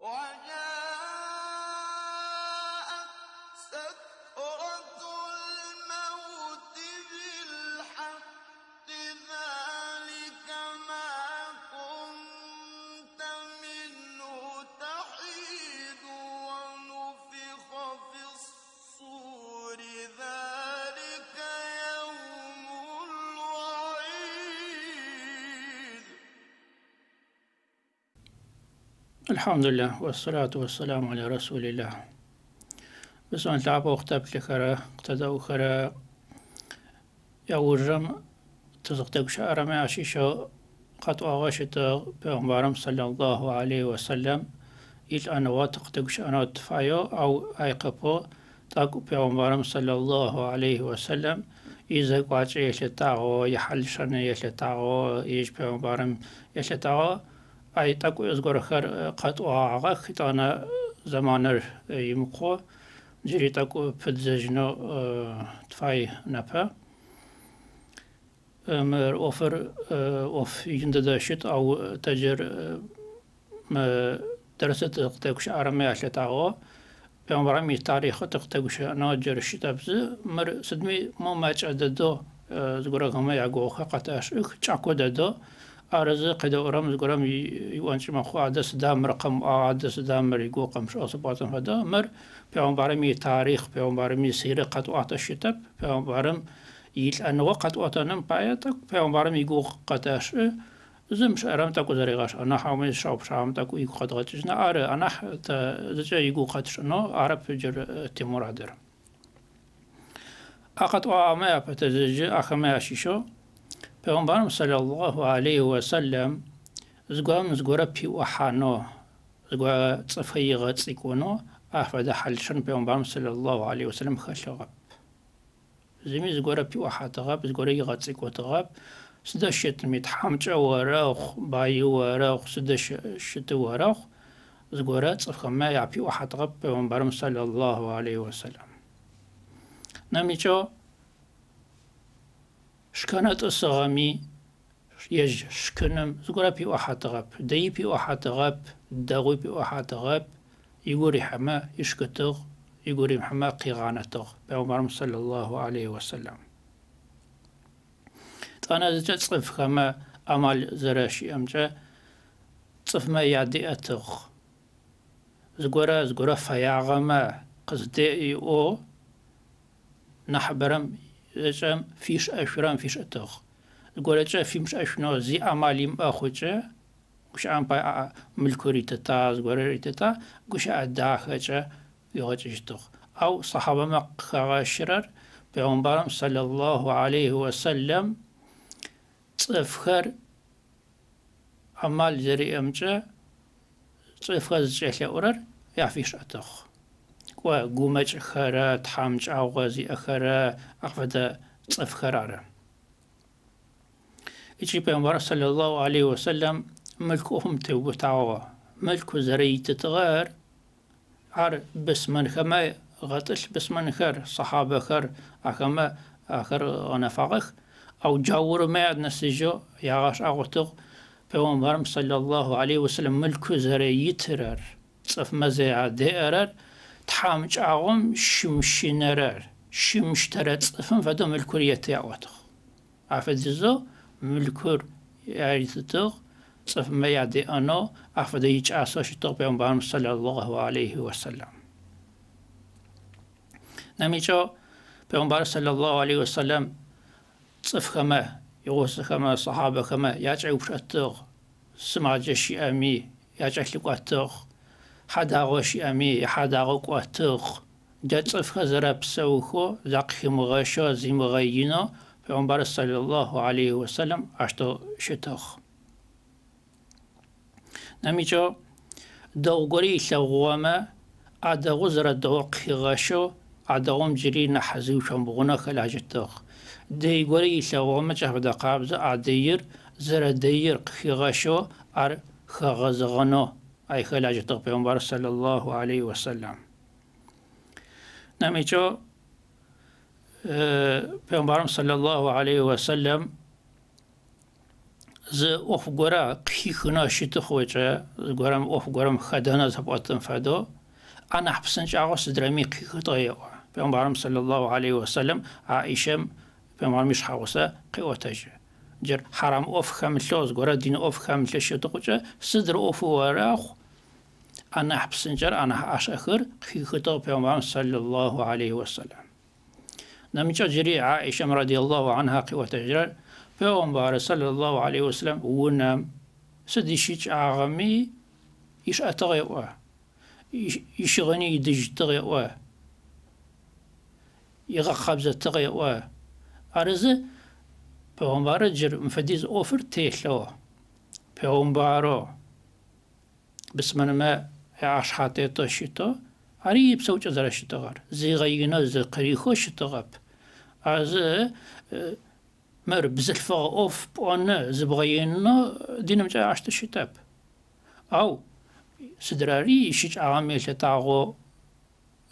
وجاء الحمد لله والصلاة والسلام على رسول الله بسم الله وقتب لخرا اقتدى وخرا يا ورجم تزقتك شعر ما عشيشة قد أغاشت بأمبارم صلى الله عليه وسلم إل أنا واتقتك شعر تفايو أو أيقبو تاك بأمبارم صلى الله عليه وسلم إذا قاتش يشتاغو يحل شن يشتاغو يجب أمبارم يشتاغو აი такой ზგორხარ ყატვა э, აღა ხიტანა ზამანერ э, იმყო ჯერი такой ფძეჟნო э, თვაი ნაფა ამერ ოფერ ოფ იგინდა და შეთ აუ თაჯერ მე დერესეთ ხტეგუშ არამე აშეთაო პემბრა მის თარიხო ხტეგუშ ნაჯერ შეთაბზ მერ სდმი მომაჭა და დო ზგორა გამა აგო ხა ყატაშ ხ ჭაკო და დო ارزی قدا اورامز گرام انچه من خود ادسدام رقم ادسدام رگو قمش اساطم و عمر پیغمبر می تاریخ پیغمبر می سیرت قط و آتشیتب پیغمبر ایل ان وقت و تن پایت پیغمبر می گو قتاش زمش ارم تا کو زریگاش نه حمش شاپش ارم تا کو یک قتاش نعر ان ت زچ یک قتشنو عرب جیر تیمورادر اقت و اما پته Peygamberim sallallahu aleyhi ve sellem zgwam zgwara piwahano zgwa tsafayigha tsikono ahfada halshan Peygamberim sallallahu aleyhi ve sellem khalhagab. Zimi zgwara piwahatagab zgwara yigha tsikotagab سدا شت ميت حمچا وراخ باي وراخ سدا شت وراخ زغورات صفخما يعبي واحد غب بيغمبرم صلى الله عليه وسلم نميچو شكانت الصغامي يج شكنم زغرا بي غاب دي بي غاب داغو بي غاب يقول حما يشكتغ يقول حما قيغانتغ بعمر صلى الله عليه وسلم أنا تصف كما أمال زراشي أمجا تصف ما يعدي أتغ زغرا زغرا فياغما قصدي أو نحبرم زم فيش أشرام فيش أتوخ قولت فيمش أشنو زي أمالي مأخوتش قش عم با ملكوري تتا زغوري تتا قش أداخة يغتش أشتوخ أو صحابة مقا شرر بيغمبرم صلى الله عليه وسلم تفخر أمال زري أمجا تفخر زجحل أورر يعفيش أتوخ гумэкӏхэрэ тхьэмкӏагъуэ зиӏэхэрэ афэдэ цӏыфхэр ары. Ичи пейгамбар саллаллаху алейхи вассалам мылъку хъум теубытагъэ. Мылъку зэреитытыгъэр ар бысмэнхэмэ гъэтӏылъ бысмэнхэр, сахабэхэр ахэмэ ахэр гъэнэфагъэх. Ау джаурымэ аднэсыжьо ягъэшӏагъутыгъ пейгамбарым саллаллаху алейхи вассалам мылъку зэреитырэр цӏыфмэ зеадэӏэрэр – тхьамыкӏагъом щымщинэрэр щымщтэрэ цӏыфым фэдэу мылъкур еты яӏотыгъ. Афэдизэу мылъкур яритытыгъ, цӏыфмэ ядеӏэнэу афэдэ икӏасэу щытыгъ Пейгъумбарым саллаллаху алейхи вассалам. نميشو پیغمبر صلى الله عليه وسلم صف خما يغوص خما صحابة خما ياجع وبشتغ سماجة شيئمي ياجع لقاتغ حداغوش أمي حداغو قواتوخ جاتسف خزرب سوخو زاق خمغشو زمغينو في عمبار صلى الله عليه وسلم عشتو شتوخ نميجو دوغوري لغوما عدا غزر دوق خغشو عدا غم جري نحزيو شمبغونا خلاجتوخ دي غوري لغوما جهب دقابز عدير زر دير خغشو عر خغزغنو a i helađe tog peombara sallallahu alaihi wa sallam. Nëmi që peombarëm sallallahu alaihi wa sallam zë of gora këhikëna shqitë hoqë, zë gorëm of gorëm khadëna zë patën fado, anë hapsën që agos dremi këhikëta e ora. Peombarëm sallallahu alaihi wa sallam a ishem peombarëm ish hausa këhikëta gjë. جر حرام اوف خملوز گورا دین اوف خملش تو قچه صدر اوف وراخ أنا حبسنجر أنا أشخر في خطاب بيومام صلى الله عليه وسلم نمجا جري عائشة رضي الله عنها قوة تجرر بيومبار صلى الله عليه وسلم ونم سديشيش أعغمي إيش أتغيوا إيش غني يدج تغيوا يغا خبزة أرز أرزي بيومبار جر مفديز أوفر تيشلو بيومبارو بسمنا ما aš hateta şito, ari psauça zara şito gar. Ziga yina zı qriho şito gap. Az e, mer bizilfa of ona zibgayina dinimca açtı şitap. Au سدراري يشيج عامل لتاغو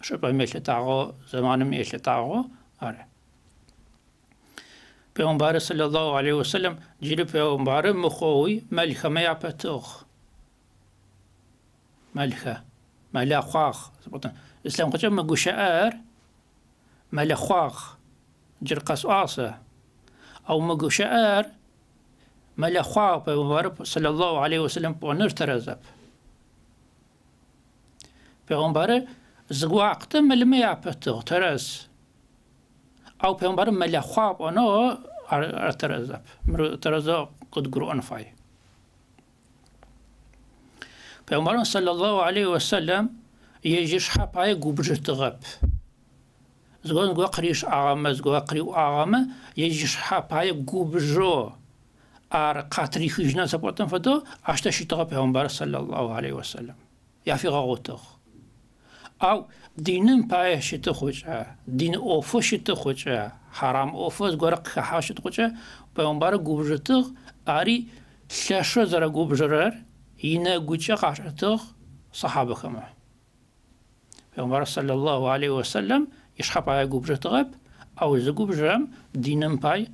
شبه ميل لتاغو زمان ميل لتاغو آره پیغمبر صلی الله علیه وسلم جیره پیغمبر مخوی ملخمه یا پتوخ مالخا مالا خواخ اسلام قچا ما قشعر مالا خواخ جرقس آسا او ما قشعر مالا خواخ پیغمبر صلى الله عليه وسلم بغنر نر ترزب پیغمبر زغواقت ملمه یاپته ترز او پیغمبر مالا خواخ په نو ترزب ترزب قد قرؤن فايه Пәңбарын саллаллаху алейхи ассалям, ежеш хап ай губжы тұғып. Згон гуа қриш ағамы, згуа қри ағамы, ежеш хап ай губжы ар қатри хүжіна сапотын фото, ашта ши тұғып саллаллаху алейхи алейу ассалям. Яфиға ғотық. Ау, динын пай шиты хуча, дин офы шиты хуча, харам офы, згуа қиха шиты хуча, пәңбарын губжы тұғ, ари, Шашы зара губжырар, هنا قوتشا قاشتغ صحابة كما فيغمبر صلى الله عليه وسلم يشخب على قبرة غب أو زقوب جرام دينم باي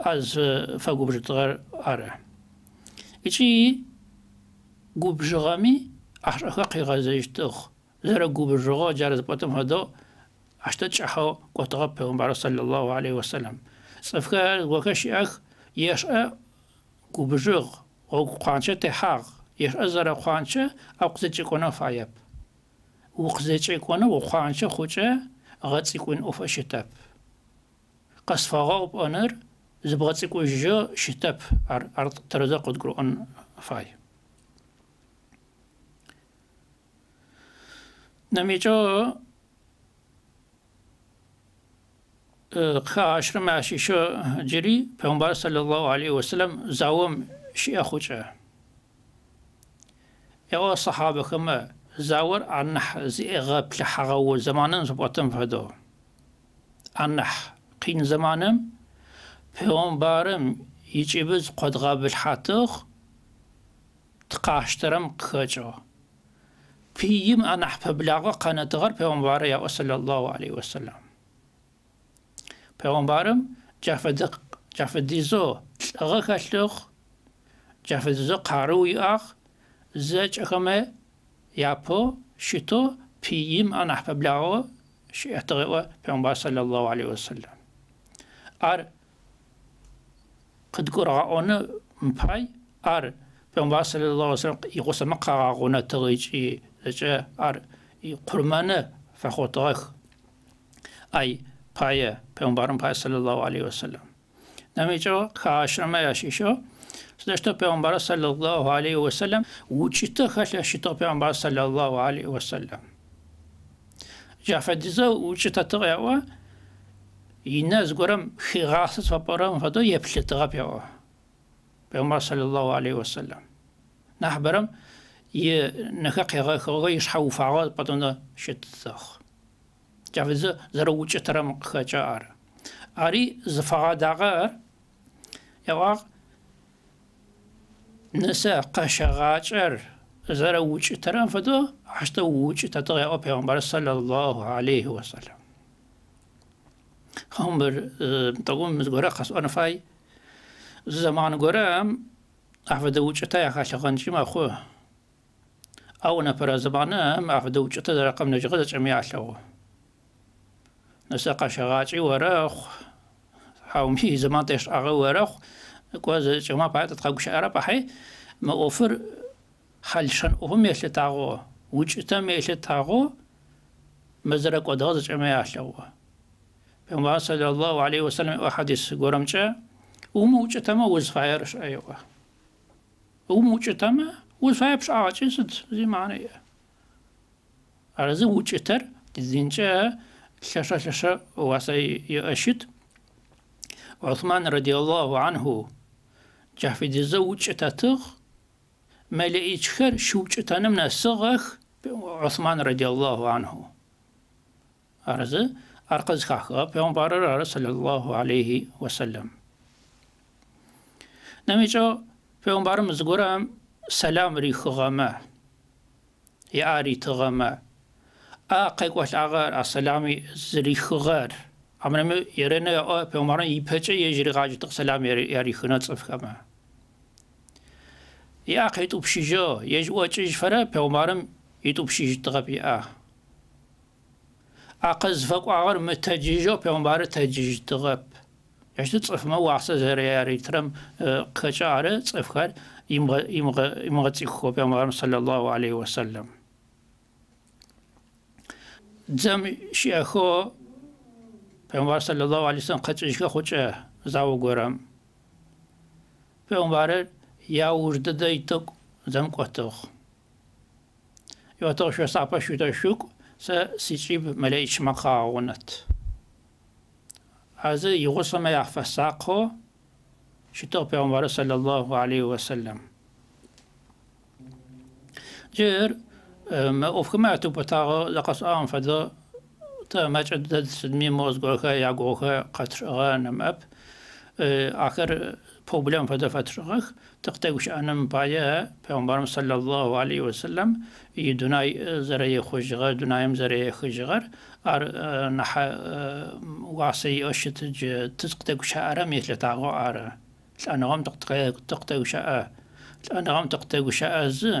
از فقبرة تغر أرى إيشي قوبجة غامي أحرقاقي غازيش تغ زر قوبجة غا جارز باتم هذا أشتت شحو في فيغمبر صلى الله عليه وسلم صفكا وكشي أخ يشأ قوبجة او قانچه ته حق يش ازره قانچه او قزچ كونه فايب و قزچ کنه و قانچه خوچه غצי کن او شتاب قصفاغا اوب انر زبغצי كون جو شتاب ار ار ترزا قد ان فای نميجو خاشر ماشي شو جري پیغمبر صلی الله علیه وسلم زاوم شيء أخوشة يا صحابة كما زاور أنح زي غاب لحغو زمانا زبوتم فدو أنح قين زمانا فيهم بارم يجيبز قد غاب الحاتخ تقاشترم كجو فيهم أنح فبلاغة قناة غر فيهم يا صلى الله عليه وسلم فيهم بارم جافدق جافديزو تلغا Cəfizə qaruy ax zəçəxəmə yapı şito piyim anah pəbləğə şətəğə Peyğəmbər sallallahu aleyhi və səlləm. Ar qıd qurğanı mpay ar Peyğəmbər sallallahu aleyhi və səlləm iqosama qarağına təğəçi zəçə ar qurmanı fəxotaq ay payə Peyğəmbərin payə sallallahu aleyhi və səlləm. Nəməcə qarşıma yaşışo Zato što Peygamber sallallahu ve sellem Peygamber sallallahu ve sellem. саллаллаху алейхи вассалям. Нахбарам е наха қиға хога патона Ари Nese kaşağaçer zara uçi teran fado haşta uçi tataya o peygamber sallallahu aleyhi ve sellem. هم بر تقوم مزگوره خس آن فای زمان گورم احفظ وچتا یا خاشقان چیما خو او نپر زمانم احفظ وچتا در رقم نجغد چمی عشو نسا قشغاچی ورخ حومی زمان تش اغا ورخ كوز جما بعد تقوش عرب حي ما أوفر خلشن أهم يشل تاغو وجتم يشل تاغو مزرق ودغز جما يشلوا بما صلى الله عليه وسلم وحديث قرمجة وموجتم وزفاير شأيوه وموجتم وزفاير شعاتي سد زي معنى أرزي وجتر دزينجا شاشا شاشا واسي يأشد عثمان رضي الله عنه جافي دي زو جافيديزا وجتاتغ ملائكة شو جتانمنا سغخ عثمان رضي الله عنه أرز أرقز خاخ خاخا بيغمبر صلى الله عليه وسلم نميجو بيوم بارم مزغورم سلام ريخغما يا آقيك ريتغما أغار السلامي السلام زريخغار عمرنا يرنا أو بعمرنا يبتش يجري غاج تقسلام يري خنا تصفك ما يا أخي تبشجع يجوا تيج فرا بعمرنا يتبشج تغبي آه أقز فق عار متججع بعمر تجج تغب يشت تصف ما وعسى زري يري ترم كشارة تصفكار يمغ يمغ يمغ تيخو بعمرنا صلى الله عليه وسلم زم شيخو پیغمبر صلی الله علیه وسلم قچش که خوچه زاو گورم پیغمبر یا وجد دیتک زم قطخ یو تو شو ساپا شو تا شوک سا سیچیب ملیچ مخاونت هذا يغص ما يحفظ ساقه شتو پیغمبر صلى الله عليه وسلم جير ما أفكماتو بتاغو لقص آن فدا تماجد سدمي موزغوها ياغوها قطرغا نمأب آخر problem فدا فترغخ تقتوش أنم بايا پیغمبرم صلى الله عليه وسلم يدناي زري خجغر دنايم زري خجغر ار نحا واسي اشتج تسقتوش ارم يتلتاغو ار لأنهم تقتوش أ لأنهم تقتوش أز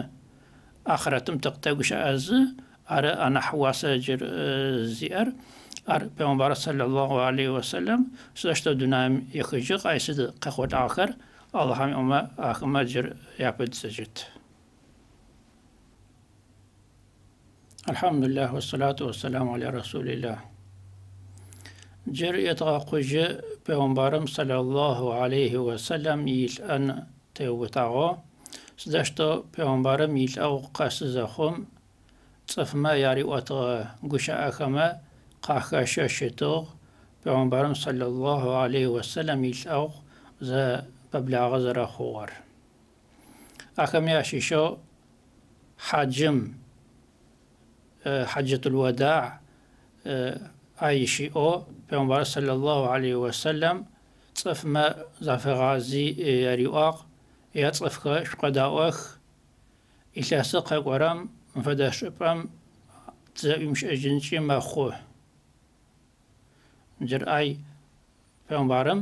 آخرتم تقتوش أز ار انا حواس جر زير ار پیغمبر صلی الله علیه و سلم سوشت دنام یخجق ایسد قخوت آخر الله هم اما اخما جر یابد سجد الحمد لله والصلاة والسلام على رسول الله جر يتغاقج بيومبارم صلى الله عليه وسلم يل أن تيوتاغو سدشتو بيومبارم يل أو قاسزخم صفما ياري واتغ قشا أخما قاخا شاشتوغ بعمبارم صلى الله عليه وسلم يلأغ زا ببلاغ زرا خوار أخم ياشيشو حجم حجة آه، الوداع عيشي آه، أو بعمبار صلى الله عليه وسلم صف ما زاف غازي آه، يريواق يا صف خش قداوخ افتاده شده ام زیمش اجنچی ما خواه جرآی پیومبارم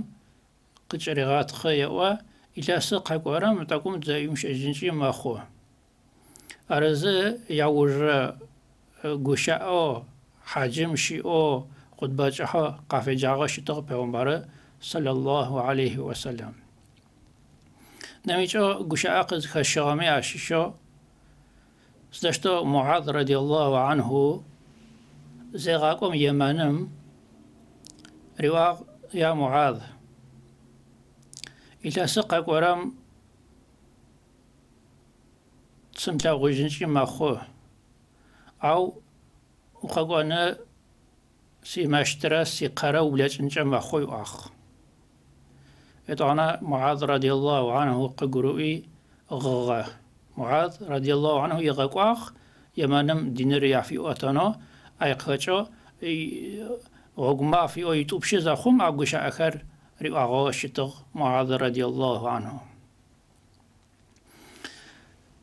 قطع ریغات خواهی اوه ایلاسا قای قوارم متقوم زیمش اجنچی ما خواه عرض یاور گوشه او حاجمش او قطبه چه او قفه جاوه شده او پیومباره صلی اللہ علیه و سلام نمیچه گوشه اقضی که شامیه اشی Zašto Muad radijallahu anhu zegakom Yemenim rivaq ya Muad ila sıqa koram tsımtla gujinçi maxu au uqagona si maştıra si qara ulaçınca maxu ax etana Muad radiyallahu anhu qagru'i غغه معاذ رضي الله عنه يغقاخ يمانم دينر يعفي اوتانا أي قهجا غقما في او يوتيوب شي زخم عقوش أخر ريو أغاشتغ معاذ رضي الله عنه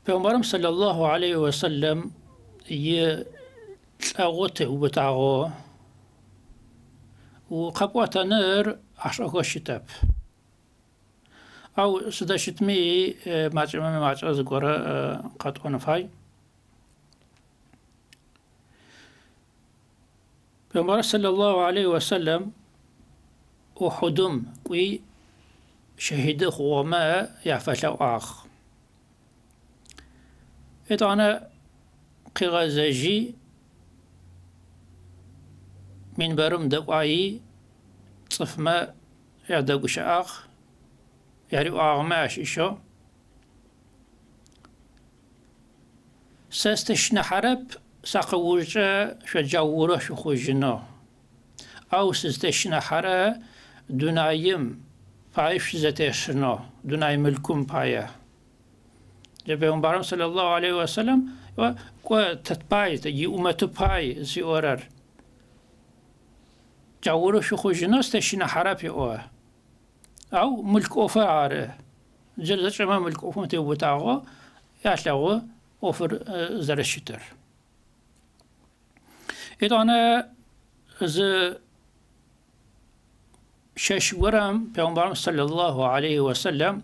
پیغمبرم صلى الله عليه وسلم ي تاغوته وبتاغو و بتعاقه وقبوة نار عشرة شتاب او سده شتمی شتمي اه، ماجما از اه، زغورا قد اونفای پیغمبر صلی الله علیه و سلم او حدم قوی شهید خوما یا او اخ اتانا قغازجي من برم دقایی صفمه یا دقش اخ یعنی آغمهش سست سستش نحرب وجه شو جوره شو خوجنا او سستش نحره دونایم پایش زتشنا دونای ملکم پایه اون برام صلی الله علیه و سلم و کو تتپای تی امت پای زی اورر جوره شو خوجنا سستش نحرب اوه او ملك اوفا عاره جلد شما ملك اوفا تیو تاغا یاشلاو اوفر زرشتر انا ز شش ورم پیامبرم صلی الله علیه و سلم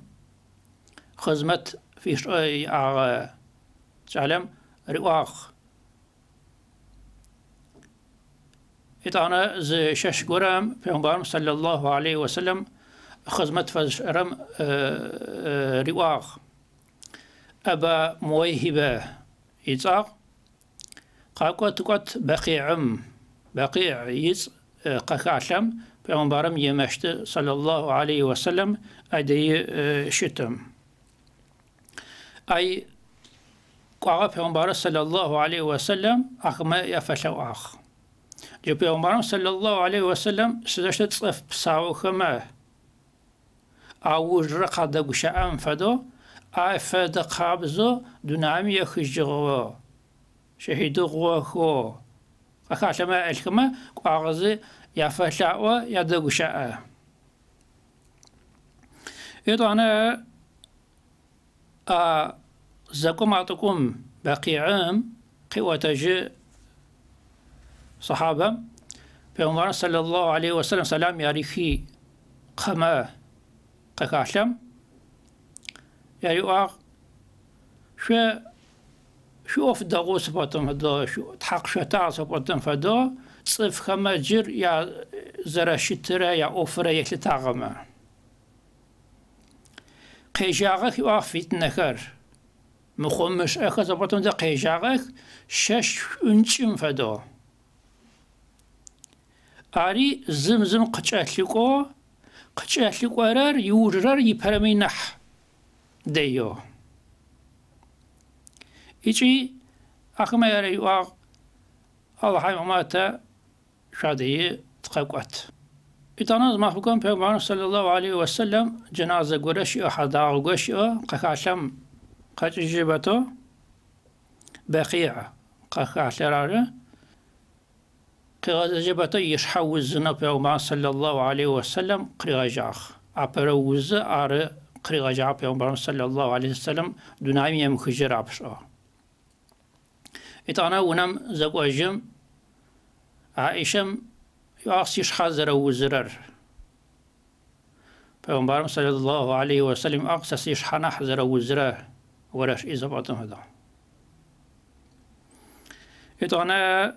خدمت فيش اي اغا تعلم رواخ اتانا زي شش قرام في صلى الله عليه وسلم خدمت فاش رم آه، آه، رواغ أبا مويهبة يتاق قاكوا تقوت بقي عم بقي عيز آه، قاكا عشم بأمبارم يمشت صلى الله عليه وسلم أدي شتم أي قاقا بأمبار صلى الله عليه وسلم أخما يفشو أخ جو بأمبارم صلى الله عليه وسلم سدشت صف بساوخ ماه اوج رقد گوشعم فدو افد قبزو دونام يخجغو شهيد غوخو اخاشما الكما قاغزي یا فشاء يا دغشاء ايضا انا ا زکم اتکم باقي عام قوة جي صحابة بيغمبر صلى الله عليه وسلم سلام ياريخي قمه يا يو اخ شو شو أف دغو سبتم هدا شو تحق شتاع سبتم فدا صف خما جير يا زرا شترا يا أوفرا يكل تاغما قيجاغك واق فتنكر مخمش أخا سبتم دا قيجاغك شش انشم فدا أري زمزم قچاتلقو kaç ehli koyar, yuğurar, yiperemey diyor. İçi akıma yere yuğa Allah'a umata şadeyi tıkakvat. İtanaz mahbukan Peygamber sallallahu aleyhi ve sellem cenaze güreşi hadağı güreşi kakaşem kaç jibato bekiya kakaşerarı قراءة جبتا يشحوز نبيو مع صلى الله عليه وسلم قراءة جاخ أبروز أر قراءة جاء بيو صلى الله عليه وسلم دونامي يمخجر أبشع إتانا ونم زوجم عائشم يعصي شحزر وزرر Peygamberim sallallahu aleyhi ve sellem aksası işhana hazara uzra ورش izabatın hıda. Et ana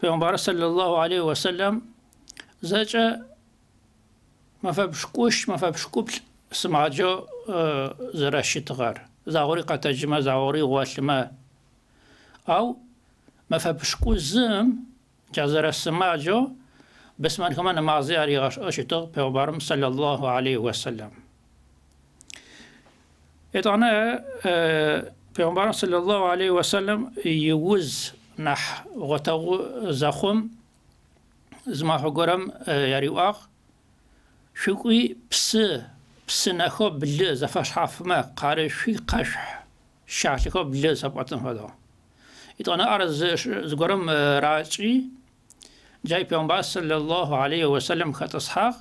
Peygamber sallallahu aleyhi ve sellem zaca مفبشكوش مفبشكوبش سمعجو زراشي تغار ما قتجما زاغوري غوالما أو مفبشكو زم جازر بسم الله من كمان مازي أري غش أشتغ بيغبارم صلى الله عليه وسلم إتانا بيغبارم صلى الله عليه وسلم يوز نح غتو زخم زما حجرم حقرم آه، يريواغ شكوي بس بس نخو بل زفاش حاف ما قاري شي قشح شاحلكو بل سبعتن هذا إتانا أرز زقرم آه، راجي جاي بيومبا صلى الله عليه وسلم خط أصحاق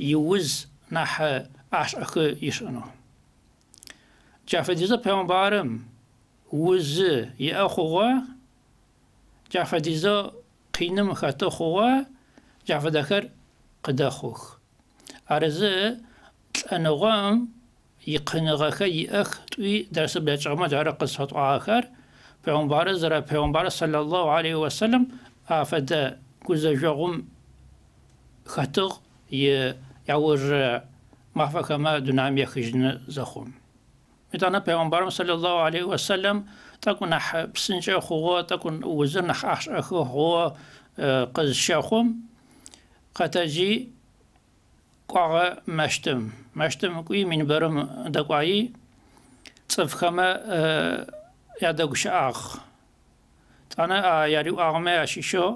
يوز نح أش آه، أخ يشنو جافديزا بيومبارم وز يأخوه جعفە ديزا قينم خطا خۆوە جعفە دەکەر قدا خۆخ ئارزە ئەنەوەم قنەغەکە ئەخ توی دەرس بێچمە جارە قسەت ئاخر پێمبارە زرە پێمبارە صلی الله علیه و سلم عليه وسلم ئافەدە گوزەژەغم خەتغ یاوەژ مافەکەمە دونامیە خژنە زەخۆم. میتانە پێوەمبارم صلی الله علیه و سلم تكون نح بسنجا خوا تكون وزن نح أحش أخو هو آه، قز شاخم قتاجي قاع مشتم مشتم كوي من برم دقعي صفخما آه، يا دقش أخ أنا آه، ياريو أغمى أشيشو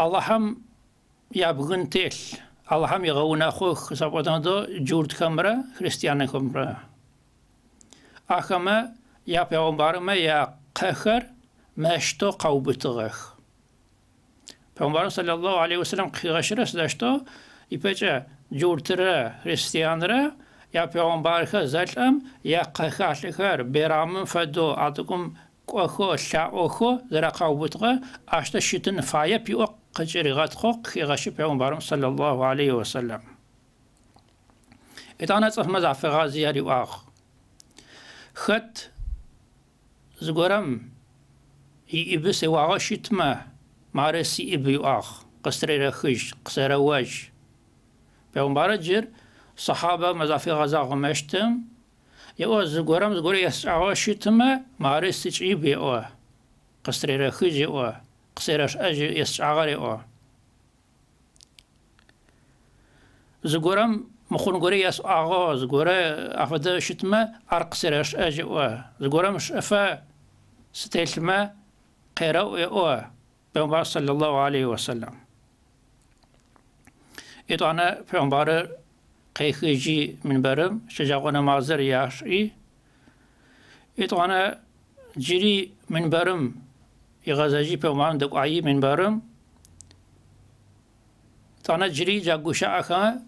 الله اللهم يبغن تيل هم يغونا خوخ سابوتان دو جورد كامرا خريستيانا كامرا آخه همه یا پیغم بارمه یا قهر مشتو قو بوده اخ پیغم بارم صلی اللہ علیه و سلم قیغش را سدشتو ایپچه جورت را یا پیغم بارخوا یا قهر حلقه فدو عاده کنم که اخو شا اخو زرا قو بوده اخو اشته شیطان فایه پی او قجیر ایگرد خود قیغشی پیغم بارم صلی اللہ علیه و سلم اید آن هست زیاری و خط زغرم и إبس и вага шитма мараси ибю ах قسرير خيش قسرة واج بيغمبارة بارجر صحابة مزافي غزا غمشتم يو زغورم زغوري يسعوا شتما مارس تشي إبي او قصر خيج او قسرة اج يسعغري او زغرم مخون غوري اس أغاز قري أفدا شتما أرق سراش وا زقرا مش أفا ستيلما قراء او بيغمبار صلى الله عليه وسلم إطعنا بيغمبار قيخيجي من برم شجاغونا مازر ايت انا جري من برم يغازاجي بيغمبار دقعي من برم تانا جري جاقوشا أخا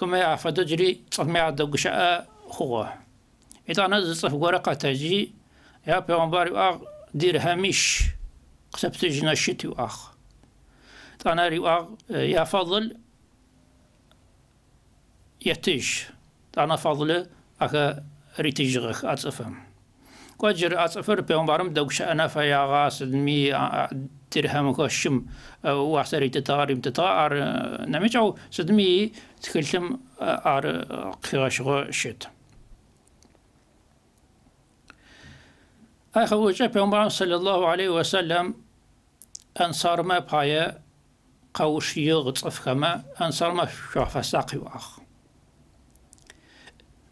كما يعفد جري تصف مع دقشاء خوه إذا نزل تصف ورقة تجي يا بيغمبار وآغ دير هامش قسب تجينا الشتي وآغ تانا وآغ يا فضل يتج تانا فضل أكا ريتجغخ أتصفهم كوجر أتصفر بيغمبارم دوقشاء أنا فيا غاس المي ترهم غشم وعسري تتار تتار آه، نمجعو صدمي تكلم آه، ار آه، قياش غشت أخو جبهم صلى الله عليه وسلم أنصار ما بايا قوش يغطف كما أنصار ما شوف ساقي وأخ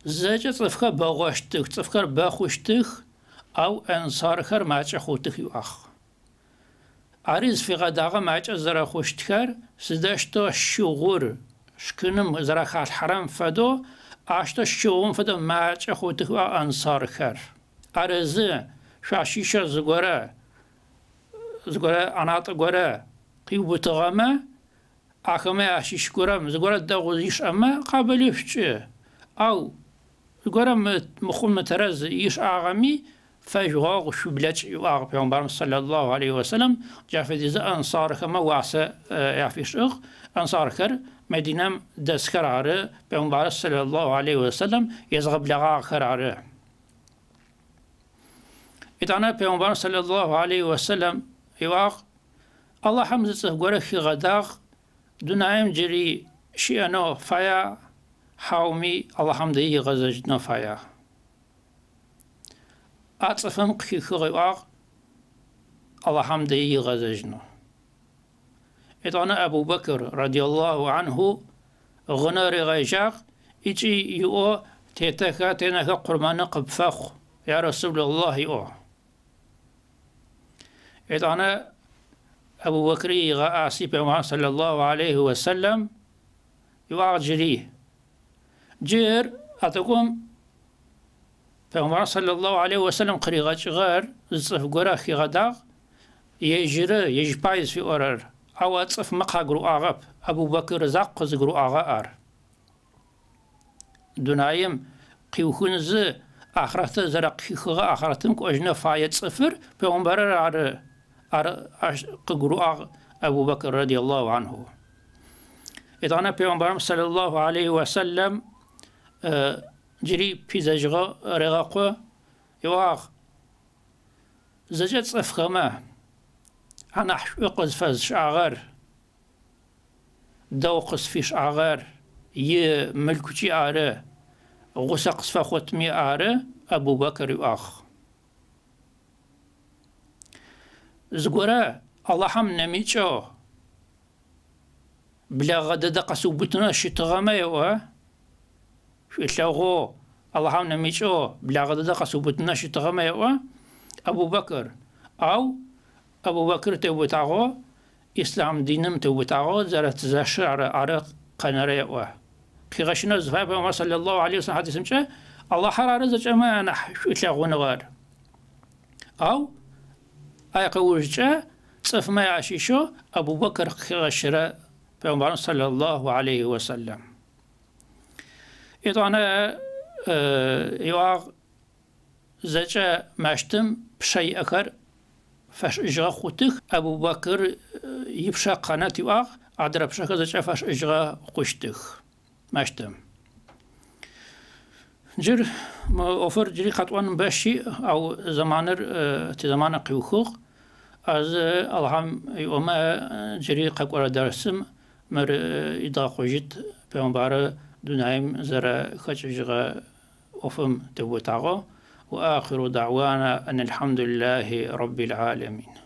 زاجة طفكا بغوشتك طفكا باخوشتك أو أنصار خر ما تخوتك وأخ آریز فی قدم معجزه زر خوشت کر سدش تو شغور شکنم زر خال حرام فدا آشت شوون فدا معجزه خود خوا انصار کر آریز شاشیش از گره از گره آنات گره قیب و تغام آخه من آشیش کردم از گره دعوتیش اما قابلیفته او گرم مخون مترز یش آغامی فجوا وشبلت يوار بيعمر صلى الله عليه وسلم جافد إذا أنصار كما واسع آه، يعفيش أخ أنصار كر مدينة دس كرارة بيعمر صلى الله عليه وسلم يزغب لغا كرارة إتانا بيعمر صلى الله عليه وسلم يوار الله حمزة في غداغ دنايم جري شي فيا حومي الله حمده غزجنا فيا ацӏэхэм къыхихыгъэӏуагъ алахьэмдэи игъэзэжьнэ. أبو بكر رضي الله عنه غنر رغيشاق إيجي يؤو تيتكا تينكا قرمان قبفاق يا رسول الله يؤو إذانا أبو بكر يغا آسي صلى الله عليه وسلم يواجريه جير أتكم Peygamber sallallahu aleyhi ve sellem kriga çıgar, zıf gora khigadağ, yejire, yejpayız fi orar. Ava zıf mıqa gru ağab, Abu Bakır zaq kız gru ağa ar. Dunayim, qivhunzi, ahirette zara qihıga ahiretim kojne fayet sıfır, Peygamber arı, arı, gru ağ, Abu Bakır radiyallahu anhu. İdana Peygamberimiz sallallahu aleyhi ve sellem, e, جري بيزاجغا رغاقو يواغ زجت صفخما أنا حقز فاز شعغر دوقس في شعغر ي ملكتي آره غسقس مي آرى أبو بكر يواغ زغورا الله هم نميتشو بلا غدا دقسو بتنا يواغ شلوغو الله نميشو بلا غدا قصوبتنا شتغم يوا أبو بكر أو أبو بكر توبتاغو إسلام دينم توبتاغو زرت زشعر عرق قنر يوا كي غشنا زفافة ما صلى الله عليه وسلم حديث مشاه الله حرار زج ما أنا شلوغو نغار أو أي قول قوجة صف ما يعشيشو أبو بكر خشرة بيغمبر صلى الله عليه وسلم ئێتوانە هیوا زەچە مەشتم پشەی ئەخەر فەشژغا خوتخ ئەبوو بەکر هی پیشە قەنەتی واغ ئادرە پیشەکە زەچە فەشژغا خوشتخ مەشتم. جر ئۆفر جری خەتوان بەشی ئەو زمانر تی زمانە قیوخوخ ئەز ئەڵهام ئۆمە جری قەکوەرە دەرسم مەر ئیداخۆژیت پێمبارە دنايم زرا وفم أفم تبوتعغو وآخر دعوانا أن الحمد لله رب العالمين